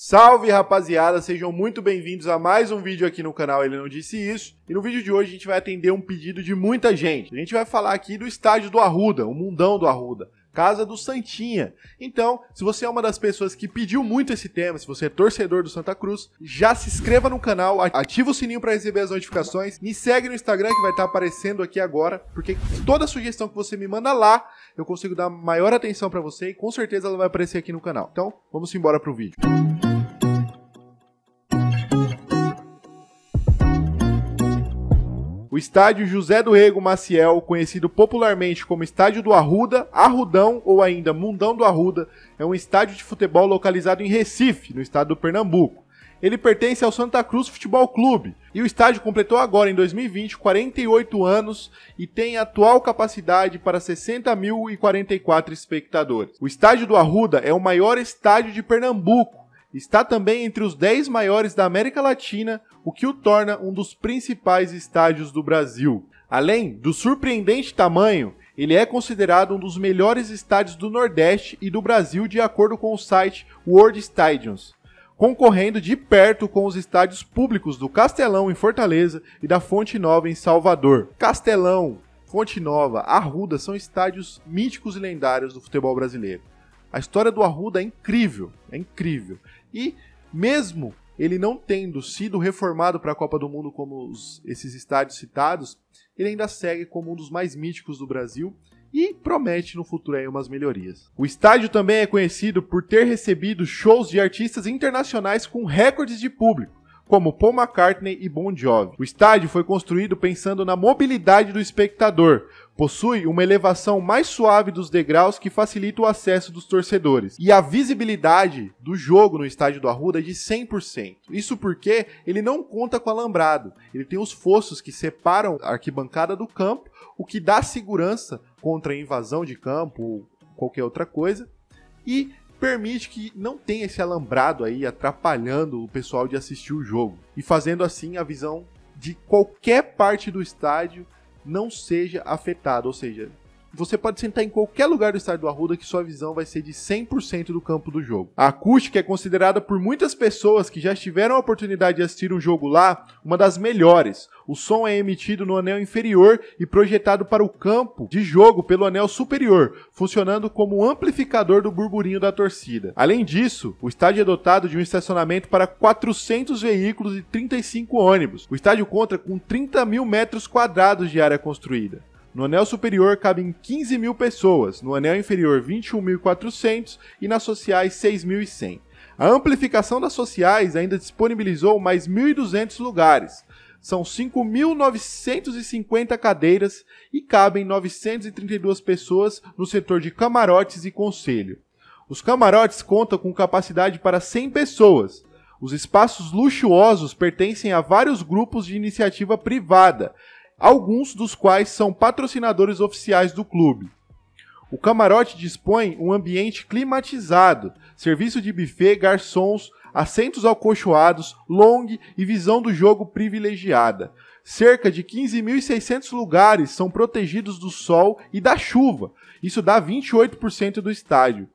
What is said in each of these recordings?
Salve rapaziada, sejam muito bem-vindos a mais um vídeo aqui no canal Ele Não Disse Isso. E no vídeo de hoje a gente vai atender um pedido de muita gente. A gente vai falar aqui do estádio do Arruda, o mundão do Arruda. Casa do Santinha. Então, se você é uma das pessoas que pediu muito esse tema, se você é torcedor do Santa Cruz, já se inscreva no canal, ativa o sininho para receber as notificações, me segue no Instagram que vai estar tá aparecendo aqui agora, porque toda sugestão que você me manda lá, eu consigo dar maior atenção para você e com certeza ela vai aparecer aqui no canal. Então, vamos embora pro vídeo. Música O estádio José do Rego Maciel, conhecido popularmente como Estádio do Arruda, Arrudão ou ainda Mundão do Arruda, é um estádio de futebol localizado em Recife, no estado do Pernambuco. Ele pertence ao Santa Cruz Futebol Clube e o estádio completou agora em 2020 48 anos e tem atual capacidade para 60.044 espectadores. O estádio do Arruda é o maior estádio de Pernambuco Está também entre os 10 maiores da América Latina, o que o torna um dos principais estádios do Brasil. Além do surpreendente tamanho, ele é considerado um dos melhores estádios do Nordeste e do Brasil, de acordo com o site World Stadiums, concorrendo de perto com os estádios públicos do Castelão em Fortaleza e da Fonte Nova em Salvador. Castelão, Fonte Nova, Arruda são estádios míticos e lendários do futebol brasileiro. A história do Arruda é incrível, é incrível. E mesmo ele não tendo sido reformado para a Copa do Mundo como os, esses estádios citados, ele ainda segue como um dos mais míticos do Brasil e promete no futuro aí umas melhorias. O estádio também é conhecido por ter recebido shows de artistas internacionais com recordes de público, como Paul McCartney e Bon Jovi. O estádio foi construído pensando na mobilidade do espectador, Possui uma elevação mais suave dos degraus que facilita o acesso dos torcedores. E a visibilidade do jogo no estádio do Arruda é de 100%. Isso porque ele não conta com alambrado. Ele tem os fossos que separam a arquibancada do campo, o que dá segurança contra a invasão de campo ou qualquer outra coisa. E permite que não tenha esse alambrado aí atrapalhando o pessoal de assistir o jogo e fazendo assim a visão de qualquer parte do estádio não seja afetado, ou seja, você pode sentar em qualquer lugar do estádio do Arruda que sua visão vai ser de 100% do campo do jogo. A acústica é considerada por muitas pessoas que já tiveram a oportunidade de assistir um jogo lá uma das melhores. O som é emitido no anel inferior e projetado para o campo de jogo pelo anel superior, funcionando como um amplificador do burburinho da torcida. Além disso, o estádio é dotado de um estacionamento para 400 veículos e 35 ônibus. O estádio conta com 30 mil metros quadrados de área construída. No anel superior cabem 15 mil pessoas, no anel inferior 21.400 e nas sociais 6.100. A amplificação das sociais ainda disponibilizou mais 1.200 lugares. São 5.950 cadeiras e cabem 932 pessoas no setor de camarotes e conselho. Os camarotes contam com capacidade para 100 pessoas. Os espaços luxuosos pertencem a vários grupos de iniciativa privada, alguns dos quais são patrocinadores oficiais do clube. O camarote dispõe um ambiente climatizado, serviço de buffet, garçons, assentos alcochoados, long e visão do jogo privilegiada. Cerca de 15.600 lugares são protegidos do sol e da chuva, isso dá 28% do estádio.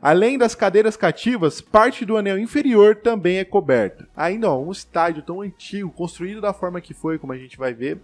Além das cadeiras cativas, parte do anel inferior também é coberta. Ainda ó, um estádio tão antigo, construído da forma que foi, como a gente vai ver,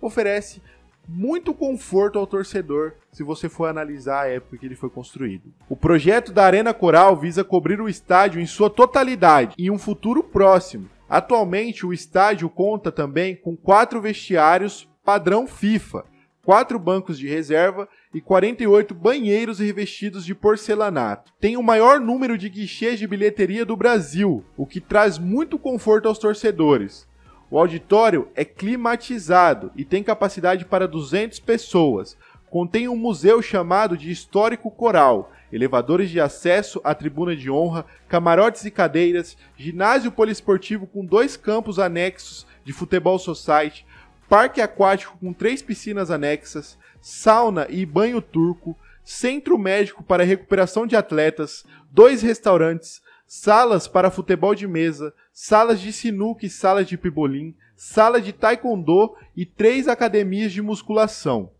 oferece muito conforto ao torcedor se você for analisar a época que ele foi construído. O projeto da Arena Coral visa cobrir o estádio em sua totalidade em um futuro próximo. Atualmente, o estádio conta também com quatro vestiários padrão FIFA, quatro bancos de reserva e 48 banheiros revestidos de porcelanato. Tem o maior número de guichês de bilheteria do Brasil, o que traz muito conforto aos torcedores. O auditório é climatizado e tem capacidade para 200 pessoas. Contém um museu chamado de Histórico Coral, elevadores de acesso à tribuna de honra, camarotes e cadeiras, ginásio poliesportivo com dois campos anexos de futebol society, parque aquático com três piscinas anexas, sauna e banho turco, centro médico para recuperação de atletas, dois restaurantes, salas para futebol de mesa, salas de sinuca e salas de pibolim, sala de taekwondo e três academias de musculação.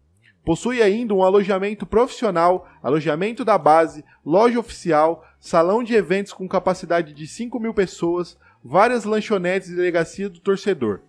Possui ainda um alojamento profissional, alojamento da base, loja oficial, salão de eventos com capacidade de 5 mil pessoas, várias lanchonetes e delegacia do torcedor.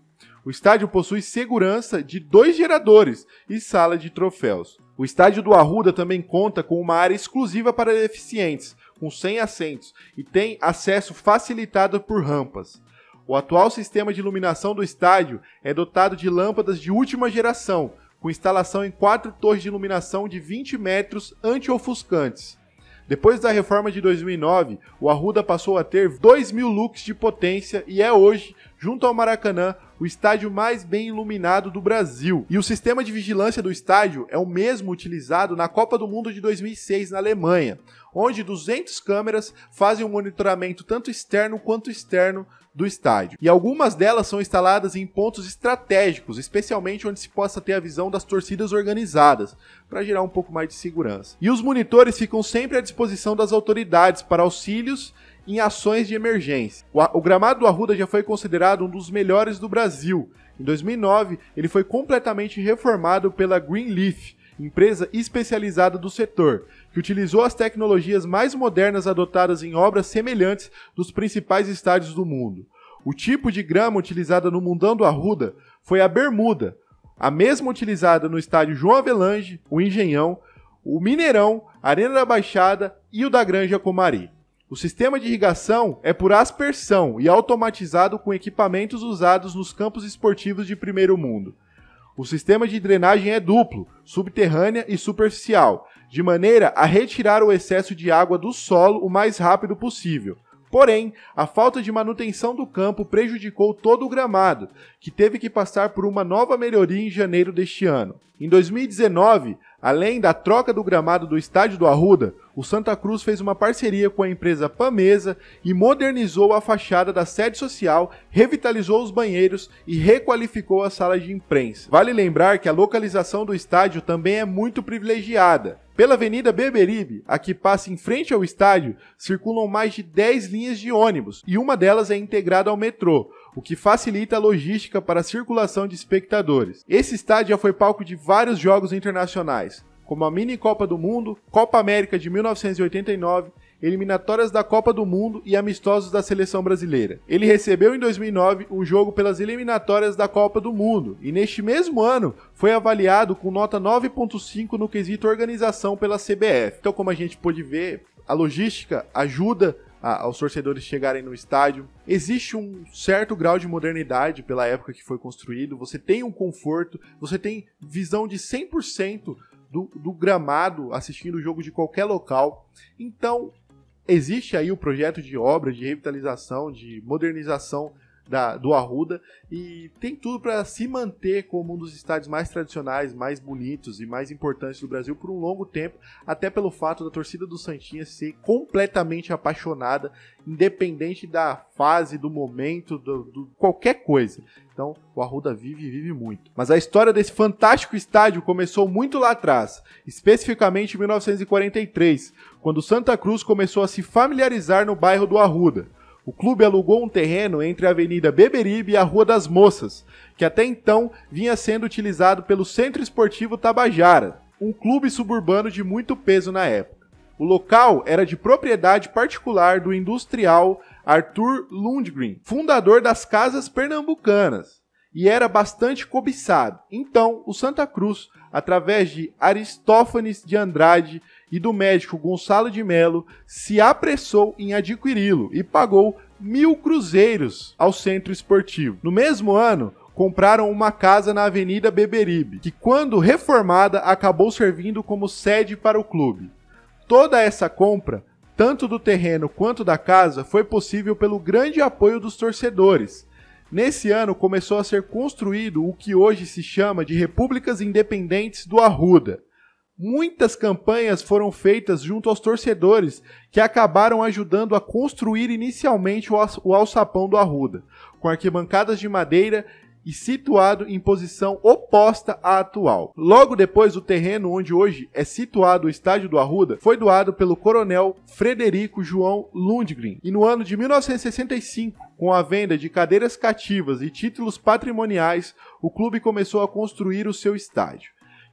O estádio possui segurança de dois geradores e sala de troféus. O estádio do Arruda também conta com uma área exclusiva para deficientes, com 100 assentos e tem acesso facilitado por rampas. O atual sistema de iluminação do estádio é dotado de lâmpadas de última geração, com instalação em quatro torres de iluminação de 20 metros anti-ofuscantes. Depois da reforma de 2009, o Arruda passou a ter 2 mil lux de potência e é hoje, junto ao Maracanã, o estádio mais bem iluminado do Brasil. E o sistema de vigilância do estádio é o mesmo utilizado na Copa do Mundo de 2006 na Alemanha, onde 200 câmeras fazem o um monitoramento tanto externo quanto externo do estádio. E algumas delas são instaladas em pontos estratégicos, especialmente onde se possa ter a visão das torcidas organizadas, para gerar um pouco mais de segurança. E os monitores ficam sempre à disposição das autoridades para auxílios em ações de emergência. O gramado do Arruda já foi considerado um dos melhores do Brasil. Em 2009, ele foi completamente reformado pela Greenleaf, empresa especializada do setor, que utilizou as tecnologias mais modernas adotadas em obras semelhantes dos principais estádios do mundo. O tipo de grama utilizada no Mundão do Arruda foi a bermuda, a mesma utilizada no estádio João Avelange, o Engenhão, o Mineirão, a Arena da Baixada e o da Granja Comari. O sistema de irrigação é por aspersão e automatizado com equipamentos usados nos campos esportivos de primeiro mundo. O sistema de drenagem é duplo, subterrânea e superficial, de maneira a retirar o excesso de água do solo o mais rápido possível. Porém, a falta de manutenção do campo prejudicou todo o gramado, que teve que passar por uma nova melhoria em janeiro deste ano. Em 2019, além da troca do gramado do estádio do Arruda, o Santa Cruz fez uma parceria com a empresa Pamesa e modernizou a fachada da sede social, revitalizou os banheiros e requalificou a sala de imprensa. Vale lembrar que a localização do estádio também é muito privilegiada. Pela Avenida Beberibe, a que passa em frente ao estádio, circulam mais de 10 linhas de ônibus e uma delas é integrada ao metrô, o que facilita a logística para a circulação de espectadores. Esse estádio já foi palco de vários jogos internacionais, como a Mini Copa do Mundo, Copa América de 1989 eliminatórias da Copa do Mundo e amistosos da seleção brasileira. Ele recebeu em 2009 um jogo pelas eliminatórias da Copa do Mundo e neste mesmo ano foi avaliado com nota 9.5 no quesito organização pela CBF. Então, como a gente pôde ver, a logística ajuda aos torcedores chegarem no estádio. Existe um certo grau de modernidade pela época que foi construído, você tem um conforto, você tem visão de 100% do, do gramado assistindo o jogo de qualquer local. Então, existe aí o projeto de obra, de revitalização, de modernização da, do Arruda e tem tudo para se manter como um dos estádios mais tradicionais, mais bonitos e mais importantes do Brasil por um longo tempo, até pelo fato da torcida do Santinha ser completamente apaixonada, independente da fase, do momento, do, do qualquer coisa. Então, o Arruda vive e vive muito. Mas a história desse fantástico estádio começou muito lá atrás, especificamente em 1943, quando Santa Cruz começou a se familiarizar no bairro do Arruda o clube alugou um terreno entre a Avenida Beberibe e a Rua das Moças, que até então vinha sendo utilizado pelo Centro Esportivo Tabajara, um clube suburbano de muito peso na época. O local era de propriedade particular do industrial Arthur Lundgren, fundador das Casas Pernambucanas, e era bastante cobiçado. Então, o Santa Cruz, através de Aristófanes de Andrade, e do médico Gonçalo de Melo se apressou em adquiri-lo e pagou mil cruzeiros ao centro esportivo. No mesmo ano, compraram uma casa na Avenida Beberibe, que, quando reformada, acabou servindo como sede para o clube. Toda essa compra, tanto do terreno quanto da casa, foi possível pelo grande apoio dos torcedores. Nesse ano começou a ser construído o que hoje se chama de Repúblicas Independentes do Arruda, Muitas campanhas foram feitas junto aos torcedores, que acabaram ajudando a construir inicialmente o alçapão do Arruda, com arquibancadas de madeira e situado em posição oposta à atual. Logo depois, o terreno onde hoje é situado o estádio do Arruda foi doado pelo coronel Frederico João Lundgren. E no ano de 1965, com a venda de cadeiras cativas e títulos patrimoniais, o clube começou a construir o seu estádio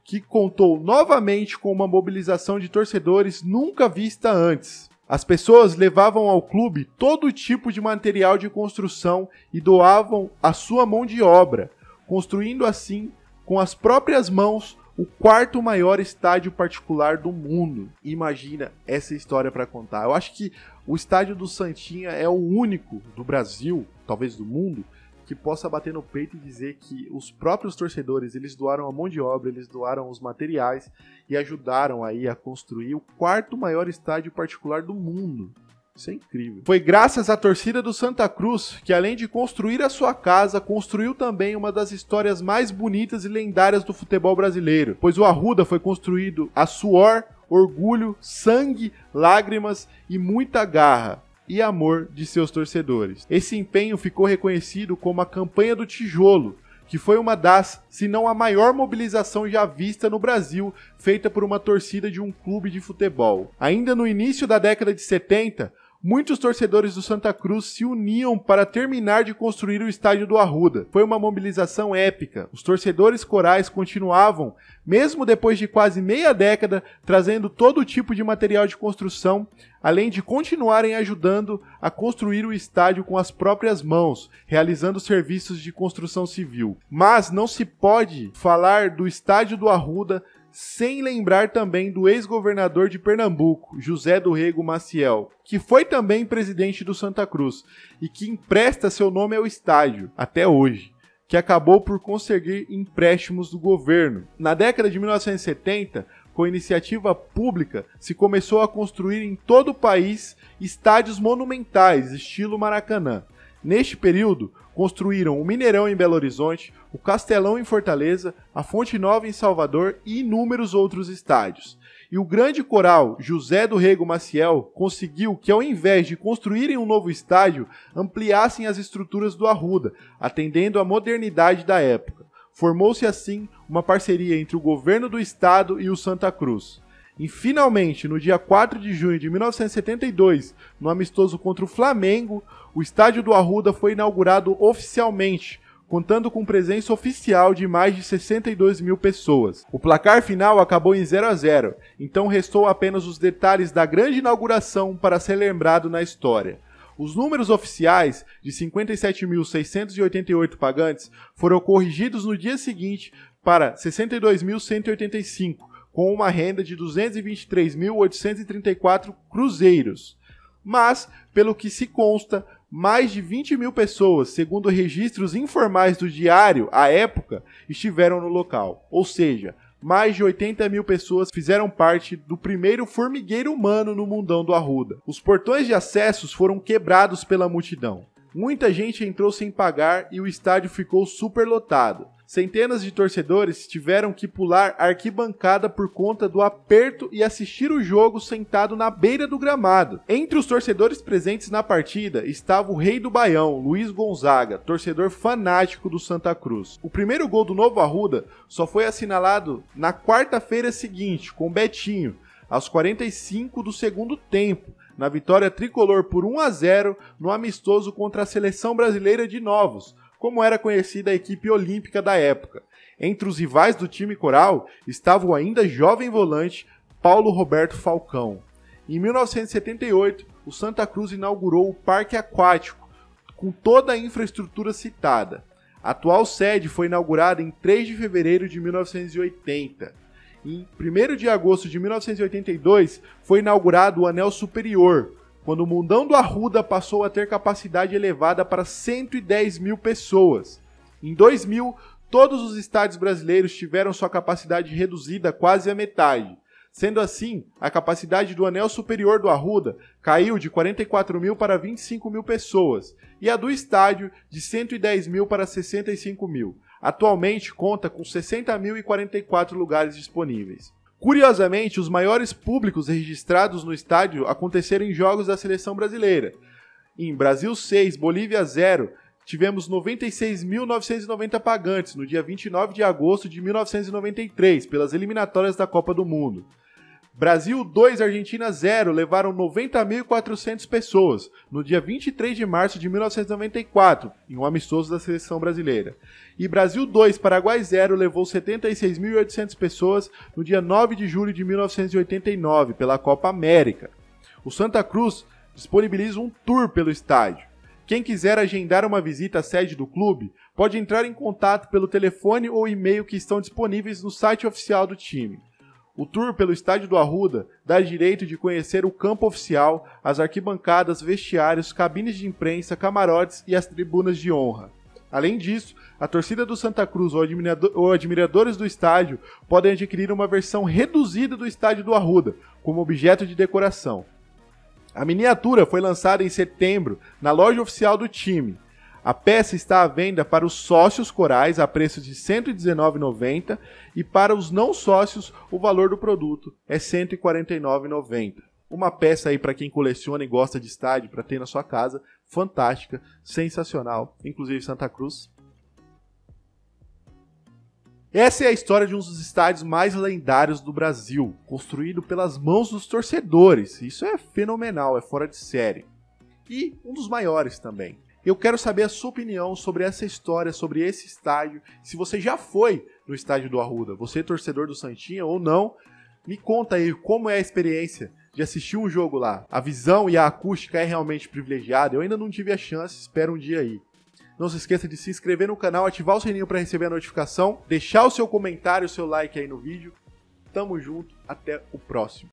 que contou novamente com uma mobilização de torcedores nunca vista antes. As pessoas levavam ao clube todo tipo de material de construção e doavam a sua mão de obra, construindo assim, com as próprias mãos, o quarto maior estádio particular do mundo. Imagina essa história para contar. Eu acho que o estádio do Santinha é o único do Brasil, talvez do mundo, que possa bater no peito e dizer que os próprios torcedores, eles doaram a mão de obra, eles doaram os materiais e ajudaram aí a construir o quarto maior estádio particular do mundo. Isso é incrível. Foi graças à torcida do Santa Cruz que, além de construir a sua casa, construiu também uma das histórias mais bonitas e lendárias do futebol brasileiro. Pois o Arruda foi construído a suor, orgulho, sangue, lágrimas e muita garra e amor de seus torcedores. Esse empenho ficou reconhecido como a Campanha do Tijolo, que foi uma das, se não a maior mobilização já vista no Brasil, feita por uma torcida de um clube de futebol. Ainda no início da década de 70, muitos torcedores do Santa Cruz se uniam para terminar de construir o estádio do Arruda. Foi uma mobilização épica. Os torcedores corais continuavam, mesmo depois de quase meia década, trazendo todo tipo de material de construção, além de continuarem ajudando a construir o estádio com as próprias mãos, realizando serviços de construção civil. Mas não se pode falar do estádio do Arruda sem lembrar também do ex-governador de Pernambuco, José do Rego Maciel, que foi também presidente do Santa Cruz e que empresta seu nome ao estádio até hoje, que acabou por conseguir empréstimos do governo. Na década de 1970, com iniciativa pública, se começou a construir em todo o país estádios monumentais, estilo Maracanã. Neste período, construíram o Mineirão em Belo Horizonte, o Castelão em Fortaleza, a Fonte Nova em Salvador e inúmeros outros estádios. E o grande coral José do Rego Maciel conseguiu que, ao invés de construírem um novo estádio, ampliassem as estruturas do Arruda, atendendo à modernidade da época. Formou-se assim uma parceria entre o governo do estado e o Santa Cruz. E finalmente, no dia 4 de junho de 1972, no amistoso contra o Flamengo, o estádio do Arruda foi inaugurado oficialmente, contando com presença oficial de mais de 62 mil pessoas. O placar final acabou em 0 a 0, então restou apenas os detalhes da grande inauguração para ser lembrado na história. Os números oficiais de 57.688 pagantes foram corrigidos no dia seguinte para 62.185, com uma renda de 223.834 cruzeiros. Mas, pelo que se consta, mais de 20 mil pessoas, segundo registros informais do diário à época, estiveram no local. Ou seja, mais de 80 mil pessoas fizeram parte do primeiro formigueiro humano no mundão do Arruda. Os portões de acessos foram quebrados pela multidão. Muita gente entrou sem pagar e o estádio ficou superlotado. Centenas de torcedores tiveram que pular arquibancada por conta do aperto e assistir o jogo sentado na beira do gramado. Entre os torcedores presentes na partida estava o rei do Baião, Luiz Gonzaga, torcedor fanático do Santa Cruz. O primeiro gol do novo Arruda só foi assinalado na quarta-feira seguinte, com Betinho, aos 45 do segundo tempo, na vitória tricolor por 1 a 0 no amistoso contra a seleção brasileira de novos como era conhecida a equipe olímpica da época. Entre os rivais do time coral estava o ainda jovem volante Paulo Roberto Falcão. Em 1978, o Santa Cruz inaugurou o Parque Aquático, com toda a infraestrutura citada. A atual sede foi inaugurada em 3 de fevereiro de 1980. Em 1 de agosto de 1982, foi inaugurado o Anel Superior, quando o mundão do Arruda passou a ter capacidade elevada para 110 mil pessoas. Em 2000, todos os estádios brasileiros tiveram sua capacidade reduzida quase à metade. Sendo assim, a capacidade do anel superior do Arruda caiu de 44 mil para 25 mil pessoas e a do estádio de 110 mil para 65 mil. Atualmente conta com 60.044 lugares disponíveis. Curiosamente, os maiores públicos registrados no estádio aconteceram em jogos da seleção brasileira. Em Brasil 6, Bolívia 0, tivemos 96.990 pagantes no dia 29 de agosto de 1993, pelas eliminatórias da Copa do Mundo. Brasil 2, Argentina 0 levaram 90.400 pessoas no dia 23 de março de 1994, em um amistoso da seleção brasileira. E Brasil 2, Paraguai 0 levou 76.800 pessoas no dia 9 de julho de 1989, pela Copa América. O Santa Cruz disponibiliza um tour pelo estádio. Quem quiser agendar uma visita à sede do clube pode entrar em contato pelo telefone ou e-mail que estão disponíveis no site oficial do time. O tour pelo estádio do Arruda dá direito de conhecer o campo oficial, as arquibancadas, vestiários, cabines de imprensa, camarotes e as tribunas de honra. Além disso, a torcida do Santa Cruz ou, admirador, ou, admiradores do estádio podem adquirir uma versão reduzida do estádio do Arruda, como objeto de decoração. A miniatura foi lançada em setembro na loja oficial do time, a peça está à venda para os sócios corais a preço de R$ 119,90 e para os não sócios o valor do produto é R$ 149,90. Uma peça aí para quem coleciona e gosta de estádio para ter na sua casa, fantástica, sensacional, inclusive Santa Cruz. Essa é a história de um dos estádios mais lendários do Brasil, construído pelas mãos dos torcedores. Isso é fenomenal, é fora de série. E um dos maiores também. Eu quero saber a sua opinião sobre essa história, sobre esse estádio. Se você já foi no estádio do Arruda, você é torcedor do Santinha ou não, me conta aí como é a experiência de assistir um jogo lá. A visão e a acústica é realmente privilegiada. Eu ainda não tive a chance, espero um dia aí. Não se esqueça de se inscrever no canal, ativar o sininho para receber a notificação, deixar o seu comentário, o seu like aí no vídeo. Tamo junto, até o próximo.